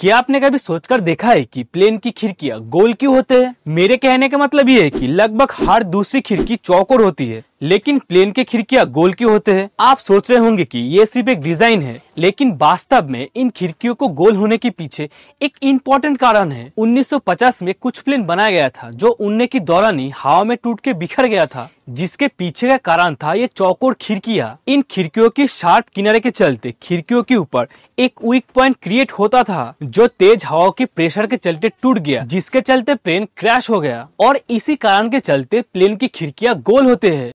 क्या आपने कभी सोचकर देखा है कि प्लेन की खिड़कियां गोल क्यों होते हैं मेरे कहने का मतलब ये है कि लगभग हर दूसरी खिड़की चौकोर होती है लेकिन प्लेन के खिड़कियां गोल क्यों होते हैं आप सोच रहे होंगे कि ये सिर्फ एक डिजाइन है लेकिन वास्तव में इन खिड़कियों को गोल होने के पीछे एक इम्पोर्टेंट कारण है 1950 में कुछ प्लेन बनाया गया था जो उड़ने के दौरान ही हवा में टूट के बिखर गया था जिसके पीछे का कारण था ये चौकोर खिड़कियां इन खिड़कियों के शार्प किनारे के चलते खिड़कियों के ऊपर एक वीक पॉइंट क्रिएट होता था जो तेज हवा के प्रेशर के चलते टूट गया जिसके चलते प्लेन क्रैश हो गया और इसी कारण के चलते प्लेन की खिड़कियां गोल होते हैं